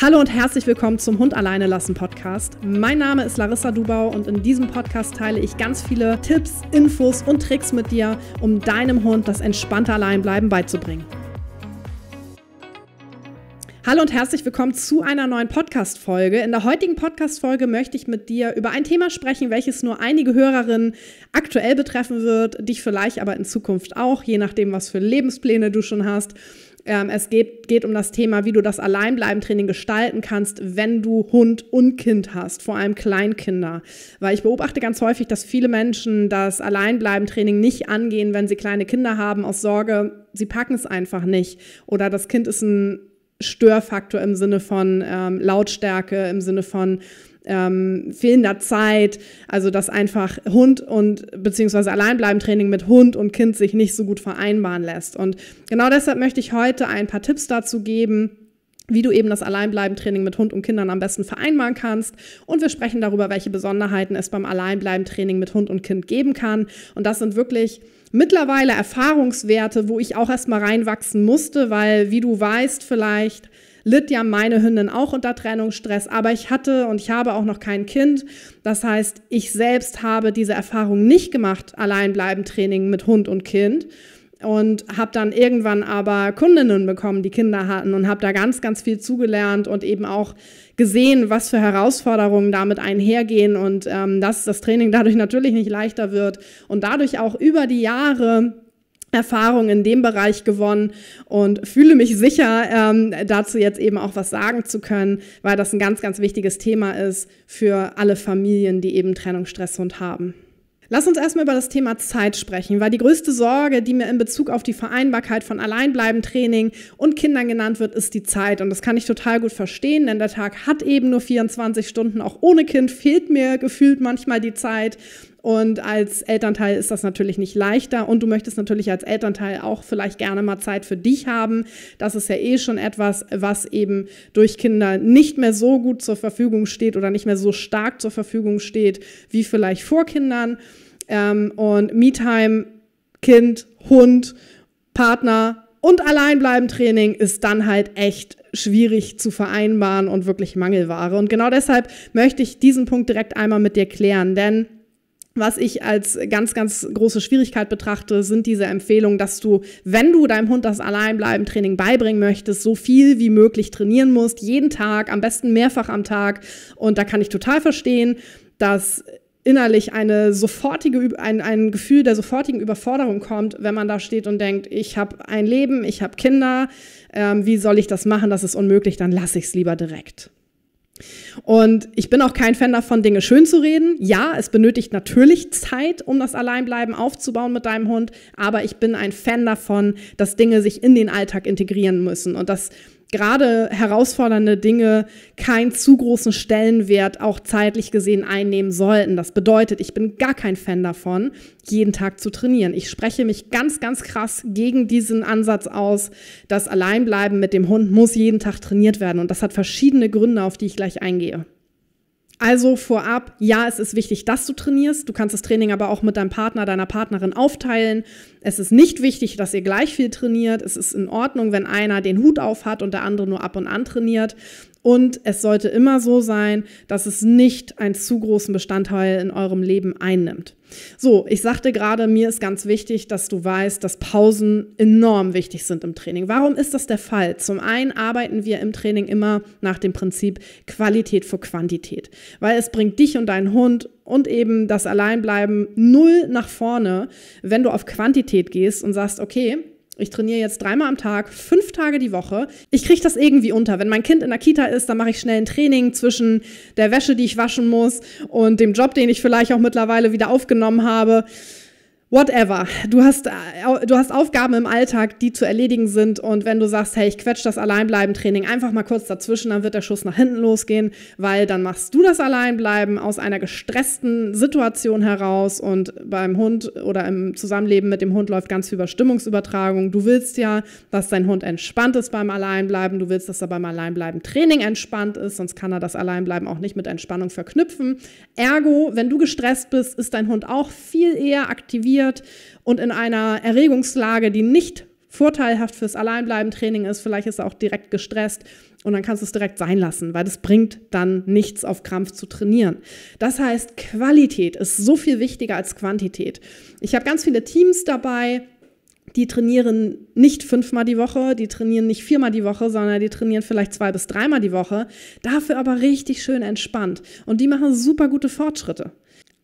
Hallo und herzlich willkommen zum Hund alleine lassen Podcast. Mein Name ist Larissa Dubau und in diesem Podcast teile ich ganz viele Tipps, Infos und Tricks mit dir, um deinem Hund das entspannte Alleinbleiben beizubringen. Hallo und herzlich willkommen zu einer neuen Podcast-Folge. In der heutigen Podcast-Folge möchte ich mit dir über ein Thema sprechen, welches nur einige Hörerinnen aktuell betreffen wird, dich vielleicht aber in Zukunft auch, je nachdem, was für Lebenspläne du schon hast. Ähm, es geht, geht um das Thema, wie du das Alleinbleiben-Training gestalten kannst, wenn du Hund und Kind hast, vor allem Kleinkinder. Weil ich beobachte ganz häufig, dass viele Menschen das Alleinbleiben-Training nicht angehen, wenn sie kleine Kinder haben, aus Sorge, sie packen es einfach nicht. Oder das Kind ist ein Störfaktor im Sinne von ähm, Lautstärke, im Sinne von ähm, fehlender Zeit, also dass einfach Hund und beziehungsweise Alleinbleibentraining mit Hund und Kind sich nicht so gut vereinbaren lässt. Und genau deshalb möchte ich heute ein paar Tipps dazu geben, wie du eben das Alleinbleibentraining mit Hund und Kindern am besten vereinbaren kannst. Und wir sprechen darüber, welche Besonderheiten es beim Alleinbleibentraining mit Hund und Kind geben kann. Und das sind wirklich mittlerweile Erfahrungswerte, wo ich auch erstmal reinwachsen musste, weil, wie du weißt, vielleicht litt ja meine Hündin auch unter Trennungsstress, aber ich hatte und ich habe auch noch kein Kind. Das heißt, ich selbst habe diese Erfahrung nicht gemacht, alleinbleiben Training mit Hund und Kind und habe dann irgendwann aber Kundinnen bekommen, die Kinder hatten und habe da ganz, ganz viel zugelernt und eben auch gesehen, was für Herausforderungen damit einhergehen und ähm, dass das Training dadurch natürlich nicht leichter wird und dadurch auch über die Jahre Erfahrung in dem Bereich gewonnen und fühle mich sicher, ähm, dazu jetzt eben auch was sagen zu können, weil das ein ganz, ganz wichtiges Thema ist für alle Familien, die eben Trennungsstresshund haben. Lass uns erstmal über das Thema Zeit sprechen, weil die größte Sorge, die mir in Bezug auf die Vereinbarkeit von Alleinbleiben, Training und Kindern genannt wird, ist die Zeit. Und das kann ich total gut verstehen, denn der Tag hat eben nur 24 Stunden. Auch ohne Kind fehlt mir gefühlt manchmal die Zeit. Und als Elternteil ist das natürlich nicht leichter. Und du möchtest natürlich als Elternteil auch vielleicht gerne mal Zeit für dich haben. Das ist ja eh schon etwas, was eben durch Kinder nicht mehr so gut zur Verfügung steht oder nicht mehr so stark zur Verfügung steht wie vielleicht vor Kindern. Ähm, und MeTime, Kind, Hund, Partner und Alleinbleibentraining ist dann halt echt schwierig zu vereinbaren und wirklich Mangelware. Und genau deshalb möchte ich diesen Punkt direkt einmal mit dir klären, denn was ich als ganz, ganz große Schwierigkeit betrachte, sind diese Empfehlungen, dass du, wenn du deinem Hund das Alleinbleiben-Training beibringen möchtest, so viel wie möglich trainieren musst, jeden Tag, am besten mehrfach am Tag. Und da kann ich total verstehen, dass innerlich eine sofortige, ein, ein Gefühl der sofortigen Überforderung kommt, wenn man da steht und denkt, ich habe ein Leben, ich habe Kinder, ähm, wie soll ich das machen, das ist unmöglich, dann lasse ich es lieber direkt. Und ich bin auch kein Fan davon, Dinge schön zu reden. Ja, es benötigt natürlich Zeit, um das Alleinbleiben aufzubauen mit deinem Hund, aber ich bin ein Fan davon, dass Dinge sich in den Alltag integrieren müssen und dass gerade herausfordernde Dinge keinen zu großen Stellenwert auch zeitlich gesehen einnehmen sollten. Das bedeutet, ich bin gar kein Fan davon, jeden Tag zu trainieren. Ich spreche mich ganz, ganz krass gegen diesen Ansatz aus, dass Alleinbleiben mit dem Hund muss jeden Tag trainiert werden. Und das hat verschiedene Gründe, auf die ich gleich eingehe. Also vorab, ja, es ist wichtig, dass du trainierst. Du kannst das Training aber auch mit deinem Partner, deiner Partnerin aufteilen. Es ist nicht wichtig, dass ihr gleich viel trainiert. Es ist in Ordnung, wenn einer den Hut auf hat und der andere nur ab und an trainiert. Und es sollte immer so sein, dass es nicht einen zu großen Bestandteil in eurem Leben einnimmt. So, ich sagte gerade, mir ist ganz wichtig, dass du weißt, dass Pausen enorm wichtig sind im Training. Warum ist das der Fall? Zum einen arbeiten wir im Training immer nach dem Prinzip Qualität vor Quantität, weil es bringt dich und deinen Hund und eben das Alleinbleiben null nach vorne, wenn du auf Quantität gehst und sagst, okay, ich trainiere jetzt dreimal am Tag, fünf Tage die Woche. Ich kriege das irgendwie unter. Wenn mein Kind in der Kita ist, dann mache ich schnell ein Training zwischen der Wäsche, die ich waschen muss und dem Job, den ich vielleicht auch mittlerweile wieder aufgenommen habe. Whatever. Du hast, äh, du hast Aufgaben im Alltag, die zu erledigen sind. Und wenn du sagst, hey, ich quetsche das Alleinbleiben-Training einfach mal kurz dazwischen, dann wird der Schuss nach hinten losgehen, weil dann machst du das Alleinbleiben aus einer gestressten Situation heraus. Und beim Hund oder im Zusammenleben mit dem Hund läuft ganz viel über Stimmungsübertragung. Du willst ja, dass dein Hund entspannt ist beim Alleinbleiben. Du willst, dass er beim Alleinbleiben-Training entspannt ist. Sonst kann er das Alleinbleiben auch nicht mit Entspannung verknüpfen. Ergo, wenn du gestresst bist, ist dein Hund auch viel eher aktiviert reagiert und in einer Erregungslage, die nicht vorteilhaft fürs Alleinbleiben-Training ist, vielleicht ist er auch direkt gestresst und dann kannst du es direkt sein lassen, weil das bringt dann nichts, auf Krampf zu trainieren. Das heißt, Qualität ist so viel wichtiger als Quantität. Ich habe ganz viele Teams dabei, die trainieren nicht fünfmal die Woche, die trainieren nicht viermal die Woche, sondern die trainieren vielleicht zwei bis dreimal die Woche, dafür aber richtig schön entspannt. Und die machen super gute Fortschritte.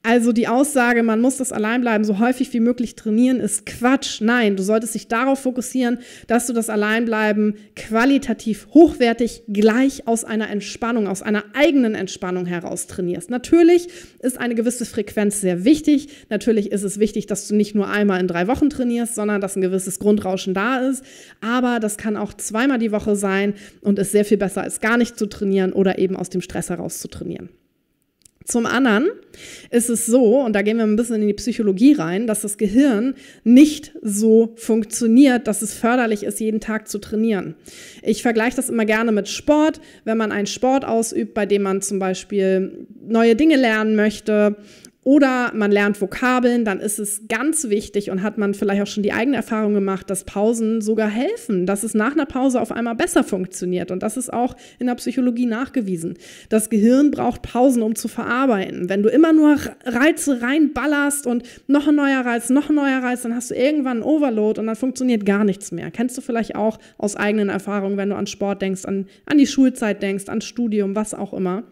Also die Aussage, man muss das Alleinbleiben so häufig wie möglich trainieren, ist Quatsch. Nein, du solltest dich darauf fokussieren, dass du das Alleinbleiben qualitativ hochwertig gleich aus einer Entspannung, aus einer eigenen Entspannung heraus trainierst. Natürlich ist eine gewisse Frequenz sehr wichtig. Natürlich ist es wichtig, dass du nicht nur einmal in drei Wochen trainierst, sondern dass ein gewisses Grundrauschen da ist. Aber das kann auch zweimal die Woche sein und ist sehr viel besser, als gar nicht zu trainieren oder eben aus dem Stress heraus zu trainieren. Zum anderen ist es so, und da gehen wir ein bisschen in die Psychologie rein, dass das Gehirn nicht so funktioniert, dass es förderlich ist, jeden Tag zu trainieren. Ich vergleiche das immer gerne mit Sport. Wenn man einen Sport ausübt, bei dem man zum Beispiel neue Dinge lernen möchte, oder man lernt Vokabeln, dann ist es ganz wichtig und hat man vielleicht auch schon die eigene Erfahrung gemacht, dass Pausen sogar helfen, dass es nach einer Pause auf einmal besser funktioniert. Und das ist auch in der Psychologie nachgewiesen. Das Gehirn braucht Pausen, um zu verarbeiten. Wenn du immer nur Reize reinballerst und noch ein neuer Reiz, noch ein neuer Reiz, dann hast du irgendwann einen Overload und dann funktioniert gar nichts mehr. Kennst du vielleicht auch aus eigenen Erfahrungen, wenn du an Sport denkst, an, an die Schulzeit denkst, an Studium, was auch immer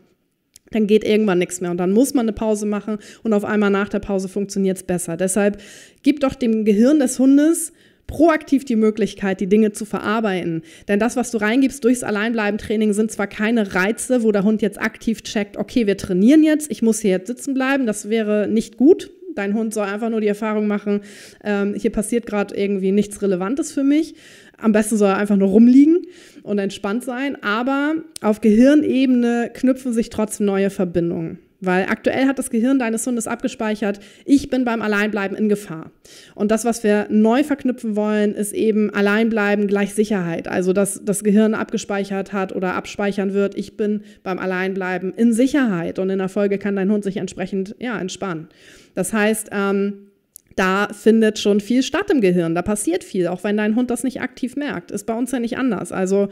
dann geht irgendwann nichts mehr und dann muss man eine Pause machen und auf einmal nach der Pause funktioniert es besser. Deshalb gibt doch dem Gehirn des Hundes proaktiv die Möglichkeit, die Dinge zu verarbeiten. Denn das, was du reingibst durchs Alleinbleiben-Training, sind zwar keine Reize, wo der Hund jetzt aktiv checkt, okay, wir trainieren jetzt, ich muss hier jetzt sitzen bleiben, das wäre nicht gut. Dein Hund soll einfach nur die Erfahrung machen, ähm, hier passiert gerade irgendwie nichts Relevantes für mich, am besten soll er einfach nur rumliegen und entspannt sein. Aber auf Gehirnebene knüpfen sich trotzdem neue Verbindungen. Weil aktuell hat das Gehirn deines Hundes abgespeichert, ich bin beim Alleinbleiben in Gefahr. Und das, was wir neu verknüpfen wollen, ist eben Alleinbleiben gleich Sicherheit. Also, dass das Gehirn abgespeichert hat oder abspeichern wird, ich bin beim Alleinbleiben in Sicherheit. Und in der Folge kann dein Hund sich entsprechend ja, entspannen. Das heißt, ähm, da findet schon viel statt im Gehirn, da passiert viel, auch wenn dein Hund das nicht aktiv merkt. Ist bei uns ja nicht anders. Also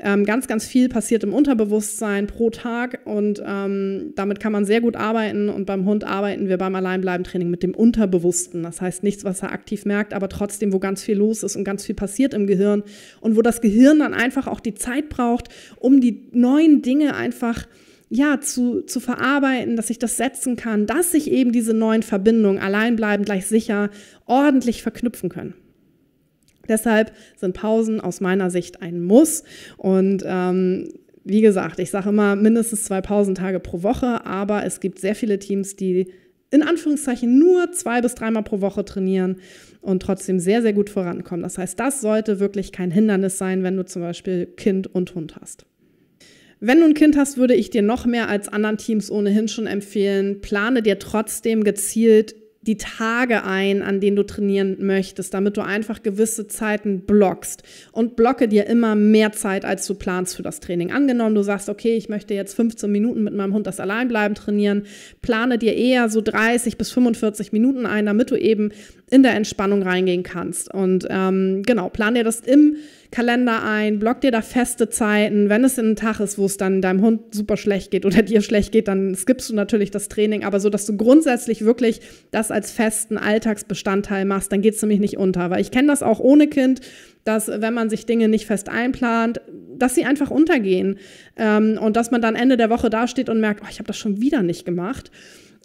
ähm, ganz, ganz viel passiert im Unterbewusstsein pro Tag und ähm, damit kann man sehr gut arbeiten. Und beim Hund arbeiten wir beim Alleinbleiben-Training mit dem Unterbewussten. Das heißt nichts, was er aktiv merkt, aber trotzdem, wo ganz viel los ist und ganz viel passiert im Gehirn und wo das Gehirn dann einfach auch die Zeit braucht, um die neuen Dinge einfach zu ja, zu, zu verarbeiten, dass ich das setzen kann, dass sich eben diese neuen Verbindungen allein bleiben, gleich sicher, ordentlich verknüpfen können. Deshalb sind Pausen aus meiner Sicht ein Muss und ähm, wie gesagt, ich sage immer mindestens zwei Pausentage pro Woche, aber es gibt sehr viele Teams, die in Anführungszeichen nur zwei bis dreimal pro Woche trainieren und trotzdem sehr, sehr gut vorankommen. Das heißt, das sollte wirklich kein Hindernis sein, wenn du zum Beispiel Kind und Hund hast. Wenn du ein Kind hast, würde ich dir noch mehr als anderen Teams ohnehin schon empfehlen, plane dir trotzdem gezielt die Tage ein, an denen du trainieren möchtest, damit du einfach gewisse Zeiten blockst und blocke dir immer mehr Zeit, als du planst für das Training. Angenommen, du sagst, okay, ich möchte jetzt 15 Minuten mit meinem Hund das Alleinbleiben trainieren, plane dir eher so 30 bis 45 Minuten ein, damit du eben in der Entspannung reingehen kannst. Und ähm, genau, plan dir das im Kalender ein, block dir da feste Zeiten. Wenn es in einem Tag ist, wo es dann deinem Hund super schlecht geht oder dir schlecht geht, dann skippst du natürlich das Training, aber so, dass du grundsätzlich wirklich das als festen Alltagsbestandteil machst, dann geht es nämlich nicht unter. Weil ich kenne das auch ohne Kind, dass wenn man sich Dinge nicht fest einplant, dass sie einfach untergehen ähm, und dass man dann Ende der Woche dasteht und merkt, oh, ich habe das schon wieder nicht gemacht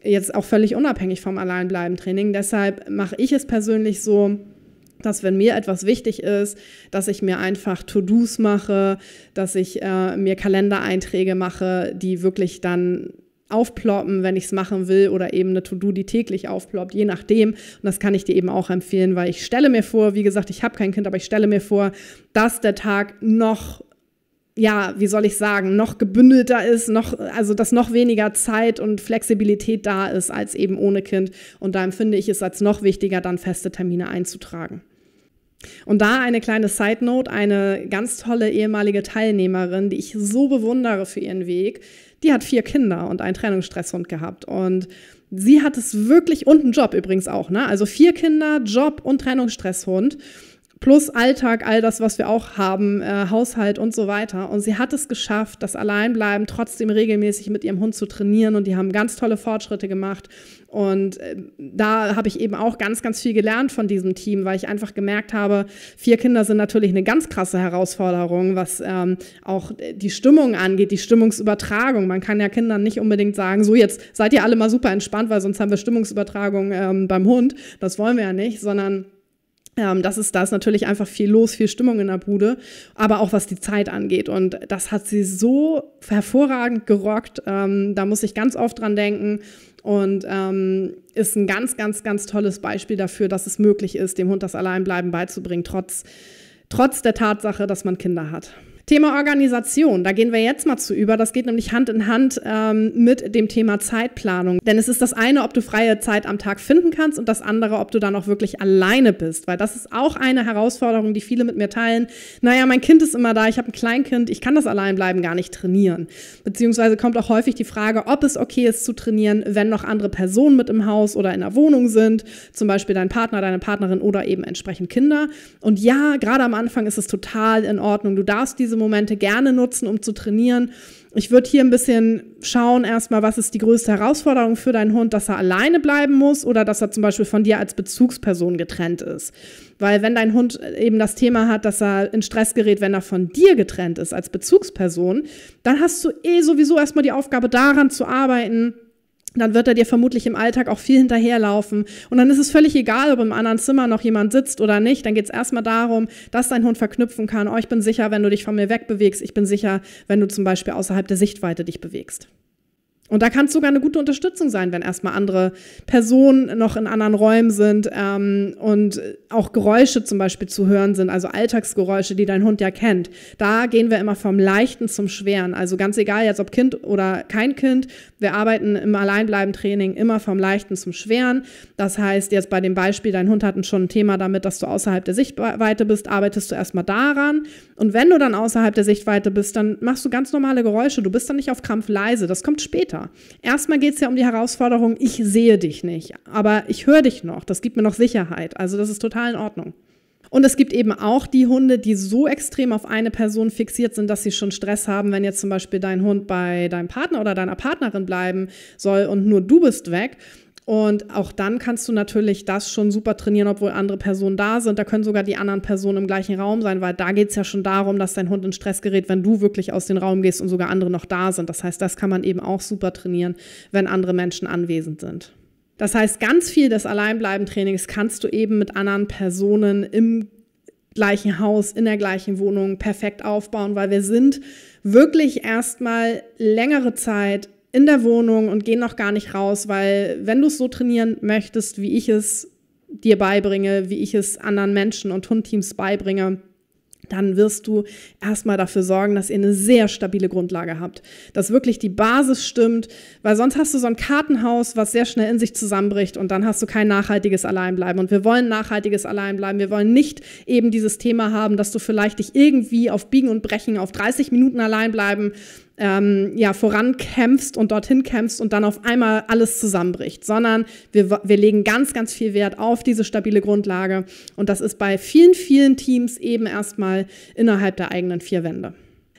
jetzt auch völlig unabhängig vom Alleinbleiben-Training. Deshalb mache ich es persönlich so, dass wenn mir etwas wichtig ist, dass ich mir einfach To-Dos mache, dass ich äh, mir Kalendereinträge mache, die wirklich dann aufploppen, wenn ich es machen will oder eben eine To-Do, die täglich aufploppt, je nachdem. Und das kann ich dir eben auch empfehlen, weil ich stelle mir vor, wie gesagt, ich habe kein Kind, aber ich stelle mir vor, dass der Tag noch ja, wie soll ich sagen, noch gebündelter ist, noch, also dass noch weniger Zeit und Flexibilität da ist als eben ohne Kind. Und da empfinde ich es als noch wichtiger, dann feste Termine einzutragen. Und da eine kleine Side Note, eine ganz tolle ehemalige Teilnehmerin, die ich so bewundere für ihren Weg, die hat vier Kinder und einen Trennungsstresshund gehabt. Und sie hat es wirklich, und einen Job übrigens auch, ne? Also vier Kinder, Job und Trennungsstresshund plus Alltag, all das, was wir auch haben, äh, Haushalt und so weiter. Und sie hat es geschafft, das Alleinbleiben trotzdem regelmäßig mit ihrem Hund zu trainieren und die haben ganz tolle Fortschritte gemacht. Und äh, da habe ich eben auch ganz, ganz viel gelernt von diesem Team, weil ich einfach gemerkt habe, vier Kinder sind natürlich eine ganz krasse Herausforderung, was ähm, auch die Stimmung angeht, die Stimmungsübertragung. Man kann ja Kindern nicht unbedingt sagen, so jetzt seid ihr alle mal super entspannt, weil sonst haben wir Stimmungsübertragung ähm, beim Hund. Das wollen wir ja nicht, sondern ähm, das ist, da ist natürlich einfach viel los, viel Stimmung in der Bude, aber auch was die Zeit angeht. Und das hat sie so hervorragend gerockt. Ähm, da muss ich ganz oft dran denken und ähm, ist ein ganz, ganz, ganz tolles Beispiel dafür, dass es möglich ist, dem Hund das Alleinbleiben beizubringen, trotz, trotz der Tatsache, dass man Kinder hat. Thema Organisation, da gehen wir jetzt mal zu über. Das geht nämlich Hand in Hand ähm, mit dem Thema Zeitplanung. Denn es ist das eine, ob du freie Zeit am Tag finden kannst und das andere, ob du dann auch wirklich alleine bist. Weil das ist auch eine Herausforderung, die viele mit mir teilen. Naja, mein Kind ist immer da, ich habe ein Kleinkind, ich kann das Alleinbleiben gar nicht trainieren. Beziehungsweise kommt auch häufig die Frage, ob es okay ist zu trainieren, wenn noch andere Personen mit im Haus oder in der Wohnung sind, zum Beispiel dein Partner, deine Partnerin oder eben entsprechend Kinder. Und ja, gerade am Anfang ist es total in Ordnung. Du darfst diese diese Momente gerne nutzen, um zu trainieren. Ich würde hier ein bisschen schauen, erstmal, was ist die größte Herausforderung für deinen Hund, dass er alleine bleiben muss oder dass er zum Beispiel von dir als Bezugsperson getrennt ist. Weil wenn dein Hund eben das Thema hat, dass er in Stress gerät, wenn er von dir getrennt ist als Bezugsperson, dann hast du eh sowieso erstmal die Aufgabe daran zu arbeiten, dann wird er dir vermutlich im Alltag auch viel hinterherlaufen. Und dann ist es völlig egal, ob im anderen Zimmer noch jemand sitzt oder nicht. Dann geht es erstmal darum, dass dein Hund verknüpfen kann. Oh, ich bin sicher, wenn du dich von mir wegbewegst. Ich bin sicher, wenn du zum Beispiel außerhalb der Sichtweite dich bewegst. Und da kann es sogar eine gute Unterstützung sein, wenn erstmal andere Personen noch in anderen Räumen sind ähm, und auch Geräusche zum Beispiel zu hören sind, also Alltagsgeräusche, die dein Hund ja kennt. Da gehen wir immer vom Leichten zum Schweren. Also ganz egal jetzt ob Kind oder kein Kind, wir arbeiten im Alleinbleiben-Training immer vom Leichten zum Schweren. Das heißt, jetzt bei dem Beispiel, dein Hund hat schon ein Thema damit, dass du außerhalb der Sichtweite bist, arbeitest du erstmal daran. Und wenn du dann außerhalb der Sichtweite bist, dann machst du ganz normale Geräusche. Du bist dann nicht auf Krampf leise. Das kommt später. Erstmal geht es ja um die Herausforderung, ich sehe dich nicht, aber ich höre dich noch. Das gibt mir noch Sicherheit. Also das ist total in Ordnung. Und es gibt eben auch die Hunde, die so extrem auf eine Person fixiert sind, dass sie schon Stress haben, wenn jetzt zum Beispiel dein Hund bei deinem Partner oder deiner Partnerin bleiben soll und nur du bist weg und auch dann kannst du natürlich das schon super trainieren, obwohl andere Personen da sind. Da können sogar die anderen Personen im gleichen Raum sein, weil da geht es ja schon darum, dass dein Hund in Stress gerät, wenn du wirklich aus dem Raum gehst und sogar andere noch da sind. Das heißt, das kann man eben auch super trainieren, wenn andere Menschen anwesend sind. Das heißt, ganz viel des Alleinbleiben-Trainings kannst du eben mit anderen Personen im gleichen Haus, in der gleichen Wohnung perfekt aufbauen, weil wir sind wirklich erstmal längere Zeit in der Wohnung und gehen noch gar nicht raus, weil wenn du es so trainieren möchtest, wie ich es dir beibringe, wie ich es anderen Menschen und Hundteams beibringe, dann wirst du erstmal dafür sorgen, dass ihr eine sehr stabile Grundlage habt, dass wirklich die Basis stimmt, weil sonst hast du so ein Kartenhaus, was sehr schnell in sich zusammenbricht und dann hast du kein nachhaltiges Alleinbleiben. Und wir wollen nachhaltiges Alleinbleiben. Wir wollen nicht eben dieses Thema haben, dass du vielleicht dich irgendwie auf Biegen und Brechen auf 30 Minuten allein bleiben ähm, ja, vorankämpfst und dorthin kämpfst und dann auf einmal alles zusammenbricht, sondern wir, wir legen ganz, ganz viel Wert auf diese stabile Grundlage. Und das ist bei vielen, vielen Teams eben erstmal innerhalb der eigenen vier Wände.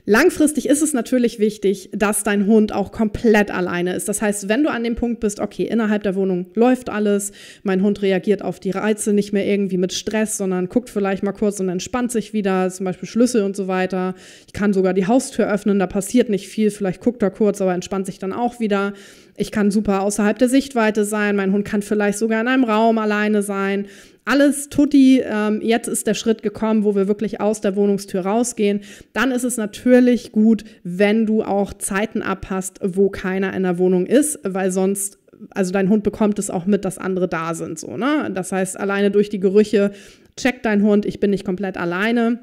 Langfristig ist es natürlich wichtig, dass dein Hund auch komplett alleine ist. Das heißt, wenn du an dem Punkt bist, okay, innerhalb der Wohnung läuft alles, mein Hund reagiert auf die Reize nicht mehr irgendwie mit Stress, sondern guckt vielleicht mal kurz und entspannt sich wieder, zum Beispiel Schlüssel und so weiter. Ich kann sogar die Haustür öffnen, da passiert nicht viel, vielleicht guckt er kurz, aber entspannt sich dann auch wieder. Ich kann super außerhalb der Sichtweite sein, mein Hund kann vielleicht sogar in einem Raum alleine sein alles tutti. Ähm, jetzt ist der Schritt gekommen, wo wir wirklich aus der Wohnungstür rausgehen. Dann ist es natürlich gut, wenn du auch Zeiten abhast, wo keiner in der Wohnung ist, weil sonst also dein Hund bekommt es auch mit, dass andere da sind, so, ne? Das heißt, alleine durch die Gerüche check dein Hund, ich bin nicht komplett alleine.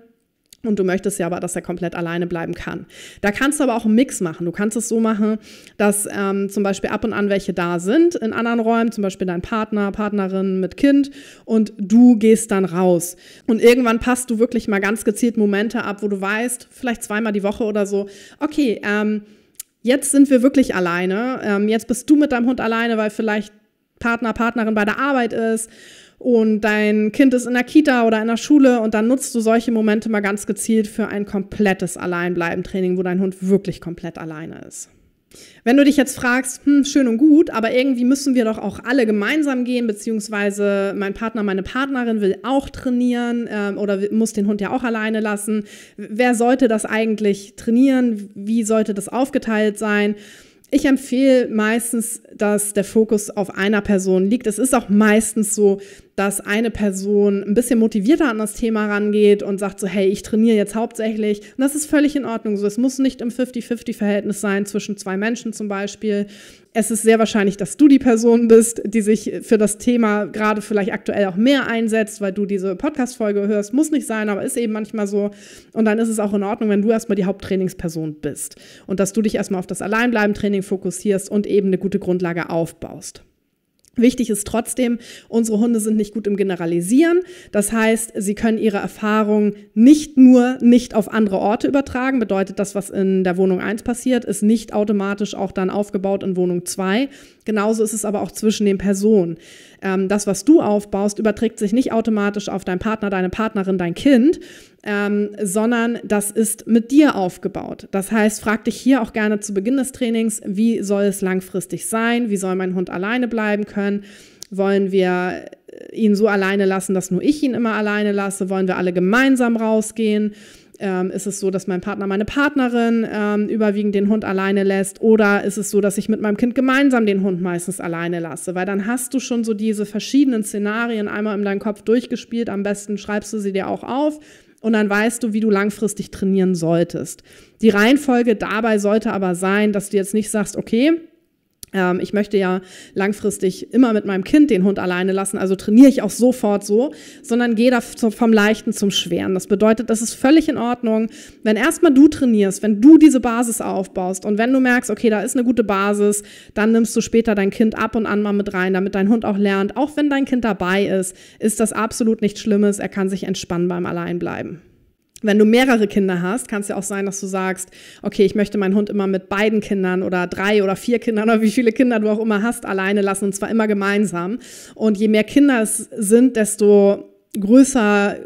Und du möchtest ja aber, dass er komplett alleine bleiben kann. Da kannst du aber auch einen Mix machen. Du kannst es so machen, dass ähm, zum Beispiel ab und an welche da sind in anderen Räumen, zum Beispiel dein Partner, Partnerin mit Kind und du gehst dann raus. Und irgendwann passt du wirklich mal ganz gezielt Momente ab, wo du weißt, vielleicht zweimal die Woche oder so, okay, ähm, jetzt sind wir wirklich alleine. Ähm, jetzt bist du mit deinem Hund alleine, weil vielleicht Partner, Partnerin bei der Arbeit ist und dein Kind ist in der Kita oder in der Schule und dann nutzt du solche Momente mal ganz gezielt für ein komplettes Alleinbleiben-Training, wo dein Hund wirklich komplett alleine ist. Wenn du dich jetzt fragst, hm, schön und gut, aber irgendwie müssen wir doch auch alle gemeinsam gehen, beziehungsweise mein Partner, meine Partnerin will auch trainieren ähm, oder muss den Hund ja auch alleine lassen. Wer sollte das eigentlich trainieren? Wie sollte das aufgeteilt sein? Ich empfehle meistens, dass der Fokus auf einer Person liegt. Es ist auch meistens so, dass eine Person ein bisschen motivierter an das Thema rangeht und sagt so, hey, ich trainiere jetzt hauptsächlich. Und das ist völlig in Ordnung so. Es muss nicht im 50-50-Verhältnis sein zwischen zwei Menschen zum Beispiel. Es ist sehr wahrscheinlich, dass du die Person bist, die sich für das Thema gerade vielleicht aktuell auch mehr einsetzt, weil du diese Podcast-Folge hörst. Muss nicht sein, aber ist eben manchmal so. Und dann ist es auch in Ordnung, wenn du erstmal die Haupttrainingsperson bist und dass du dich erstmal auf das Alleinbleiben-Training fokussierst und eben eine gute Grundlage aufbaust. Wichtig ist trotzdem, unsere Hunde sind nicht gut im Generalisieren. Das heißt, sie können ihre Erfahrungen nicht nur nicht auf andere Orte übertragen. Bedeutet, das, was in der Wohnung 1 passiert, ist nicht automatisch auch dann aufgebaut in Wohnung 2. Genauso ist es aber auch zwischen den Personen. Ähm, das, was du aufbaust, überträgt sich nicht automatisch auf deinen Partner, deine Partnerin, dein Kind, ähm, sondern das ist mit dir aufgebaut. Das heißt, frag dich hier auch gerne zu Beginn des Trainings, wie soll es langfristig sein? Wie soll mein Hund alleine bleiben können? Wollen wir äh, ihn so alleine lassen, dass nur ich ihn immer alleine lasse? Wollen wir alle gemeinsam rausgehen? Ähm, ist es so, dass mein Partner meine Partnerin ähm, überwiegend den Hund alleine lässt? Oder ist es so, dass ich mit meinem Kind gemeinsam den Hund meistens alleine lasse? Weil dann hast du schon so diese verschiedenen Szenarien einmal in deinem Kopf durchgespielt. Am besten schreibst du sie dir auch auf und dann weißt du, wie du langfristig trainieren solltest. Die Reihenfolge dabei sollte aber sein, dass du jetzt nicht sagst, okay, ähm, ich möchte ja langfristig immer mit meinem Kind den Hund alleine lassen, also trainiere ich auch sofort so, sondern gehe da vom Leichten zum Schweren. Das bedeutet, das ist völlig in Ordnung, wenn erstmal du trainierst, wenn du diese Basis aufbaust und wenn du merkst, okay, da ist eine gute Basis, dann nimmst du später dein Kind ab und an mal mit rein, damit dein Hund auch lernt. Auch wenn dein Kind dabei ist, ist das absolut nichts Schlimmes. Er kann sich entspannen beim Alleinbleiben. Wenn du mehrere Kinder hast, kann es ja auch sein, dass du sagst, okay, ich möchte meinen Hund immer mit beiden Kindern oder drei oder vier Kindern oder wie viele Kinder du auch immer hast, alleine lassen und zwar immer gemeinsam. Und je mehr Kinder es sind, desto größer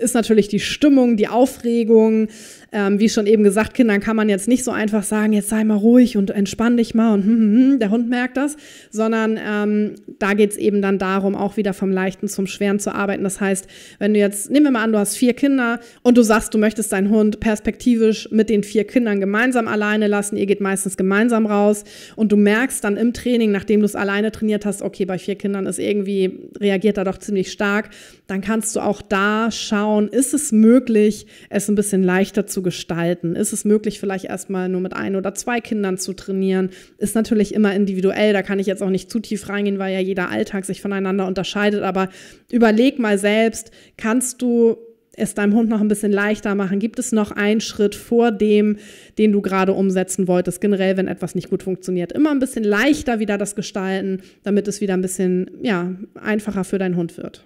ist natürlich die Stimmung, die Aufregung. Ähm, wie schon eben gesagt, Kindern kann man jetzt nicht so einfach sagen, jetzt sei mal ruhig und entspann dich mal und hm, hm, hm, der Hund merkt das, sondern ähm, da geht es eben dann darum, auch wieder vom Leichten zum Schweren zu arbeiten. Das heißt, wenn du jetzt, nehmen wir mal an, du hast vier Kinder und du sagst, du möchtest deinen Hund perspektivisch mit den vier Kindern gemeinsam alleine lassen, ihr geht meistens gemeinsam raus und du merkst dann im Training, nachdem du es alleine trainiert hast, okay, bei vier Kindern ist irgendwie, reagiert er doch ziemlich stark, dann kannst du auch da schauen, schauen, ist es möglich, es ein bisschen leichter zu gestalten? Ist es möglich, vielleicht erstmal nur mit ein oder zwei Kindern zu trainieren? Ist natürlich immer individuell, da kann ich jetzt auch nicht zu tief reingehen, weil ja jeder Alltag sich voneinander unterscheidet, aber überleg mal selbst, kannst du es deinem Hund noch ein bisschen leichter machen? Gibt es noch einen Schritt vor dem, den du gerade umsetzen wolltest? Generell, wenn etwas nicht gut funktioniert, immer ein bisschen leichter wieder das gestalten, damit es wieder ein bisschen ja, einfacher für deinen Hund wird.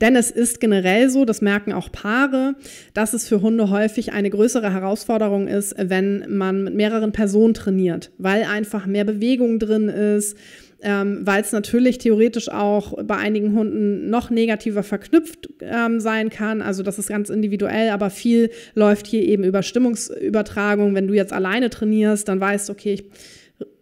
Denn es ist generell so, das merken auch Paare, dass es für Hunde häufig eine größere Herausforderung ist, wenn man mit mehreren Personen trainiert, weil einfach mehr Bewegung drin ist, ähm, weil es natürlich theoretisch auch bei einigen Hunden noch negativer verknüpft ähm, sein kann. Also das ist ganz individuell, aber viel läuft hier eben über Stimmungsübertragung. Wenn du jetzt alleine trainierst, dann weißt du, okay, ich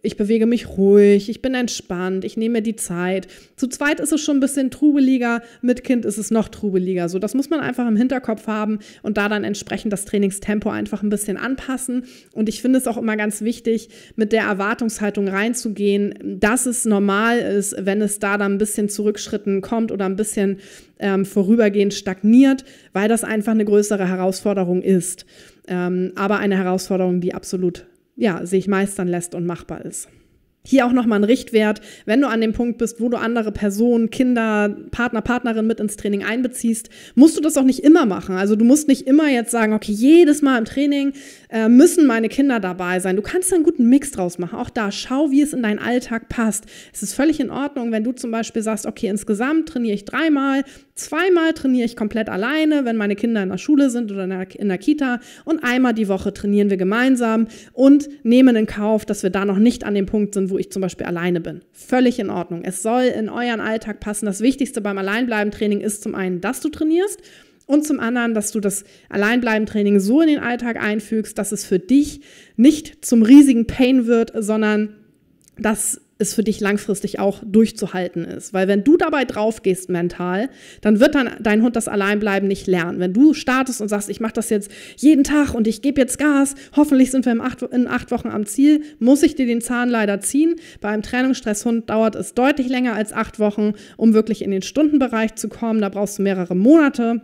ich bewege mich ruhig, ich bin entspannt, ich nehme mir die Zeit. Zu zweit ist es schon ein bisschen trubeliger, mit Kind ist es noch trubeliger. So, das muss man einfach im Hinterkopf haben und da dann entsprechend das Trainingstempo einfach ein bisschen anpassen. Und ich finde es auch immer ganz wichtig, mit der Erwartungshaltung reinzugehen, dass es normal ist, wenn es da dann ein bisschen zurückschritten kommt oder ein bisschen ähm, vorübergehend stagniert, weil das einfach eine größere Herausforderung ist. Ähm, aber eine Herausforderung, die absolut ja, sich meistern lässt und machbar ist. Hier auch nochmal ein Richtwert, wenn du an dem Punkt bist, wo du andere Personen, Kinder, Partner, Partnerin mit ins Training einbeziehst, musst du das auch nicht immer machen. Also du musst nicht immer jetzt sagen, okay, jedes Mal im Training äh, müssen meine Kinder dabei sein. Du kannst da einen guten Mix draus machen. Auch da, schau, wie es in deinen Alltag passt. Es ist völlig in Ordnung, wenn du zum Beispiel sagst, okay, insgesamt trainiere ich dreimal, Zweimal trainiere ich komplett alleine, wenn meine Kinder in der Schule sind oder in der, Kita. Und einmal die Woche trainieren wir gemeinsam und nehmen in Kauf, dass wir da noch nicht an dem Punkt sind, wo ich zum Beispiel alleine bin. Völlig in Ordnung. Es soll in euren Alltag passen. Das Wichtigste beim Alleinbleiben-Training ist zum einen, dass du trainierst und zum anderen, dass du das Alleinbleiben-Training so in den Alltag einfügst, dass es für dich nicht zum riesigen Pain wird, sondern dass es für dich langfristig auch durchzuhalten ist. Weil wenn du dabei draufgehst mental, dann wird dann dein Hund das Alleinbleiben nicht lernen. Wenn du startest und sagst, ich mache das jetzt jeden Tag und ich gebe jetzt Gas, hoffentlich sind wir in acht, in acht Wochen am Ziel, muss ich dir den Zahn leider ziehen. Bei einem Trainingsstresshund dauert es deutlich länger als acht Wochen, um wirklich in den Stundenbereich zu kommen. Da brauchst du mehrere Monate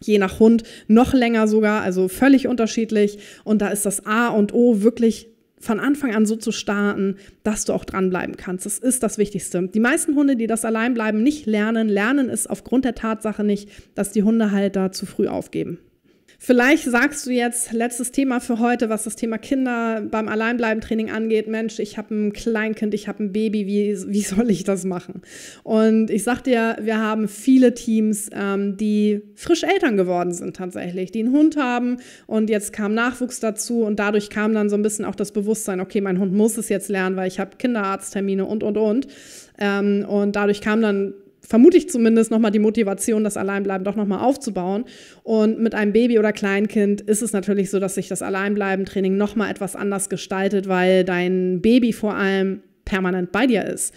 je nach Hund noch länger sogar, also völlig unterschiedlich. Und da ist das A und O wirklich von Anfang an so zu starten, dass du auch dranbleiben kannst. Das ist das Wichtigste. Die meisten Hunde, die das Alleinbleiben nicht lernen, lernen es aufgrund der Tatsache nicht, dass die Hundehalter zu früh aufgeben. Vielleicht sagst du jetzt, letztes Thema für heute, was das Thema Kinder beim Alleinbleiben-Training angeht. Mensch, ich habe ein Kleinkind, ich habe ein Baby, wie, wie soll ich das machen? Und ich sag dir, wir haben viele Teams, ähm, die frisch Eltern geworden sind tatsächlich, die einen Hund haben und jetzt kam Nachwuchs dazu und dadurch kam dann so ein bisschen auch das Bewusstsein, okay, mein Hund muss es jetzt lernen, weil ich habe Kinderarzttermine und, und, und. Ähm, und dadurch kam dann vermute ich zumindest nochmal die Motivation, das Alleinbleiben doch nochmal aufzubauen. Und mit einem Baby oder Kleinkind ist es natürlich so, dass sich das Alleinbleiben-Training nochmal etwas anders gestaltet, weil dein Baby vor allem permanent bei dir ist.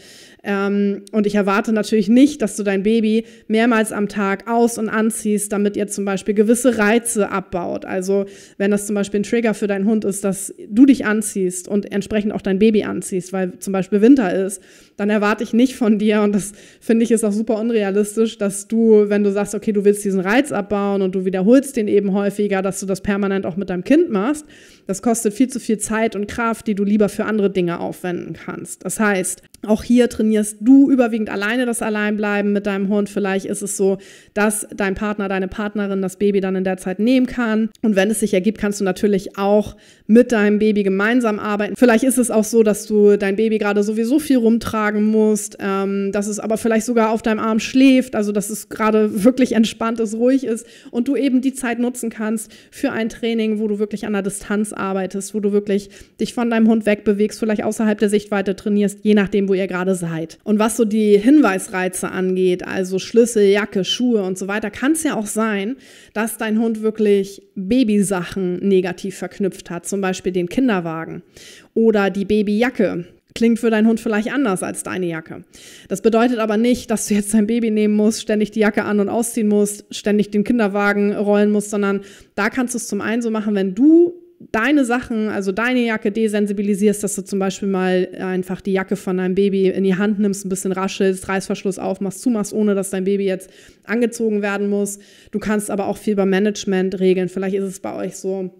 Ähm, und ich erwarte natürlich nicht, dass du dein Baby mehrmals am Tag aus- und anziehst, damit ihr zum Beispiel gewisse Reize abbaut. Also wenn das zum Beispiel ein Trigger für deinen Hund ist, dass du dich anziehst und entsprechend auch dein Baby anziehst, weil zum Beispiel Winter ist, dann erwarte ich nicht von dir, und das finde ich ist auch super unrealistisch, dass du, wenn du sagst, okay, du willst diesen Reiz abbauen und du wiederholst den eben häufiger, dass du das permanent auch mit deinem Kind machst. Das kostet viel zu viel Zeit und Kraft, die du lieber für andere Dinge aufwenden kannst. Das heißt, auch hier trainierst du überwiegend alleine das Alleinbleiben mit deinem Hund. Vielleicht ist es so, dass dein Partner, deine Partnerin das Baby dann in der Zeit nehmen kann. Und wenn es sich ergibt, kannst du natürlich auch mit deinem Baby gemeinsam arbeiten. Vielleicht ist es auch so, dass du dein Baby gerade sowieso viel rumtragen musst, ähm, dass es aber vielleicht sogar auf deinem Arm schläft, also dass es gerade wirklich entspannt ist, ruhig ist und du eben die Zeit nutzen kannst für ein Training, wo du wirklich an der Distanz arbeitest, wo du wirklich dich von deinem Hund wegbewegst, vielleicht außerhalb der Sichtweite trainierst, je nachdem, dem, wo ihr gerade seid. Und was so die Hinweisreize angeht, also Schlüssel, Jacke, Schuhe und so weiter, kann es ja auch sein, dass dein Hund wirklich Babysachen negativ verknüpft hat, zum Beispiel den Kinderwagen oder die Babyjacke, klingt für deinen Hund vielleicht anders als deine Jacke. Das bedeutet aber nicht, dass du jetzt dein Baby nehmen musst, ständig die Jacke an und ausziehen musst, ständig den Kinderwagen rollen musst, sondern da kannst du es zum einen so machen, wenn du deine Sachen, also deine Jacke desensibilisierst, dass du zum Beispiel mal einfach die Jacke von deinem Baby in die Hand nimmst, ein bisschen raschelst, Reißverschluss aufmachst, zumachst, ohne dass dein Baby jetzt angezogen werden muss. Du kannst aber auch viel beim Management regeln. Vielleicht ist es bei euch so,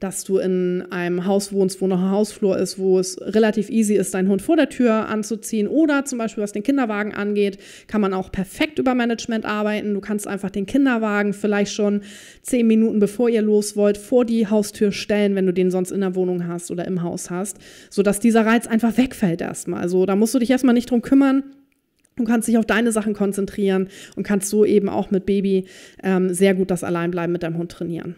dass du in einem Haus wohnst, wo noch ein Hausflur ist, wo es relativ easy ist, deinen Hund vor der Tür anzuziehen. Oder zum Beispiel, was den Kinderwagen angeht, kann man auch perfekt über Management arbeiten. Du kannst einfach den Kinderwagen vielleicht schon zehn Minuten, bevor ihr los wollt, vor die Haustür stellen, wenn du den sonst in der Wohnung hast oder im Haus hast, sodass dieser Reiz einfach wegfällt erstmal. Also da musst du dich erstmal nicht drum kümmern. Du kannst dich auf deine Sachen konzentrieren und kannst so eben auch mit Baby ähm, sehr gut das Alleinbleiben mit deinem Hund trainieren.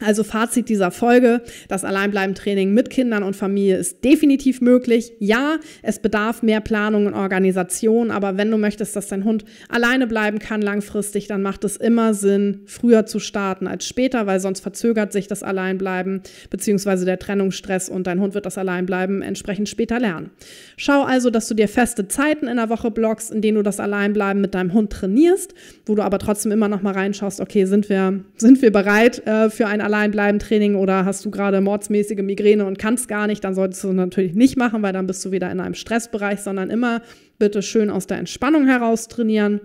Also Fazit dieser Folge, das Alleinbleiben-Training mit Kindern und Familie ist definitiv möglich. Ja, es bedarf mehr Planung und Organisation, aber wenn du möchtest, dass dein Hund alleine bleiben kann langfristig, dann macht es immer Sinn, früher zu starten als später, weil sonst verzögert sich das Alleinbleiben bzw. der Trennungsstress und dein Hund wird das Alleinbleiben entsprechend später lernen. Schau also, dass du dir feste Zeiten in der Woche blockst, in denen du das Alleinbleiben mit deinem Hund trainierst, wo du aber trotzdem immer noch mal reinschaust, okay, sind wir, sind wir bereit äh, für eine Alleinbleiben-Training oder hast du gerade mordsmäßige Migräne und kannst gar nicht, dann solltest du es natürlich nicht machen, weil dann bist du wieder in einem Stressbereich, sondern immer bitte schön aus der Entspannung heraus trainieren.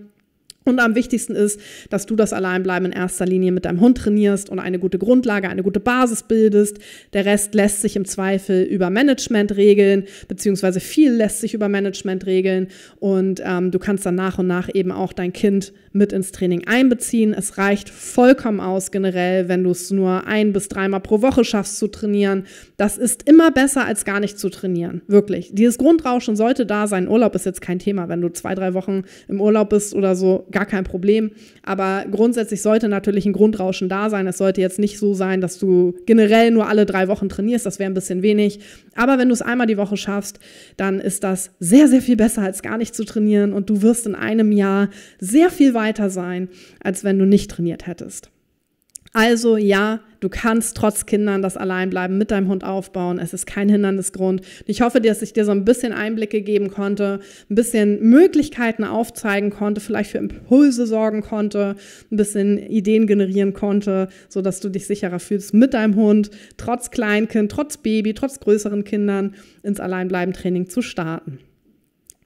Und am wichtigsten ist, dass du das Alleinbleiben in erster Linie mit deinem Hund trainierst und eine gute Grundlage, eine gute Basis bildest. Der Rest lässt sich im Zweifel über Management regeln, beziehungsweise viel lässt sich über Management regeln. Und ähm, du kannst dann nach und nach eben auch dein Kind mit ins Training einbeziehen. Es reicht vollkommen aus generell, wenn du es nur ein bis dreimal pro Woche schaffst zu trainieren. Das ist immer besser, als gar nicht zu trainieren. Wirklich. Dieses Grundrauschen sollte da sein. Urlaub ist jetzt kein Thema. Wenn du zwei, drei Wochen im Urlaub bist oder so, gar kein Problem. Aber grundsätzlich sollte natürlich ein Grundrauschen da sein. Es sollte jetzt nicht so sein, dass du generell nur alle drei Wochen trainierst. Das wäre ein bisschen wenig. Aber wenn du es einmal die Woche schaffst, dann ist das sehr, sehr viel besser, als gar nicht zu trainieren. Und du wirst in einem Jahr sehr viel weiter sein, als wenn du nicht trainiert hättest. Also ja, du kannst trotz Kindern das Alleinbleiben mit deinem Hund aufbauen. Es ist kein Hindernisgrund. Ich hoffe, dass ich dir so ein bisschen Einblicke geben konnte, ein bisschen Möglichkeiten aufzeigen konnte, vielleicht für Impulse sorgen konnte, ein bisschen Ideen generieren konnte, sodass du dich sicherer fühlst mit deinem Hund, trotz Kleinkind, trotz Baby, trotz größeren Kindern ins Alleinbleiben-Training zu starten.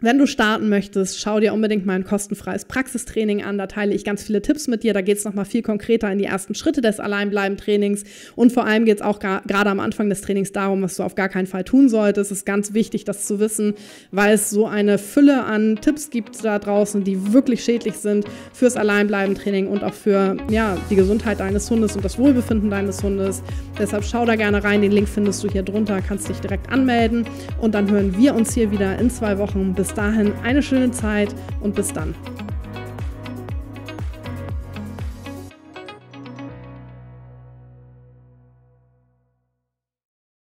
Wenn du starten möchtest, schau dir unbedingt mein kostenfreies Praxistraining an. Da teile ich ganz viele Tipps mit dir. Da geht es nochmal viel konkreter in die ersten Schritte des Alleinbleiben-Trainings. Und vor allem geht es auch gerade am Anfang des Trainings darum, was du auf gar keinen Fall tun solltest. Es ist ganz wichtig, das zu wissen, weil es so eine Fülle an Tipps gibt da draußen, die wirklich schädlich sind fürs Alleinbleiben-Training und auch für ja, die Gesundheit deines Hundes und das Wohlbefinden deines Hundes. Deshalb schau da gerne rein. Den Link findest du hier drunter. Kannst dich direkt anmelden. Und dann hören wir uns hier wieder in zwei Wochen. Bis bis dahin eine schöne Zeit und bis dann.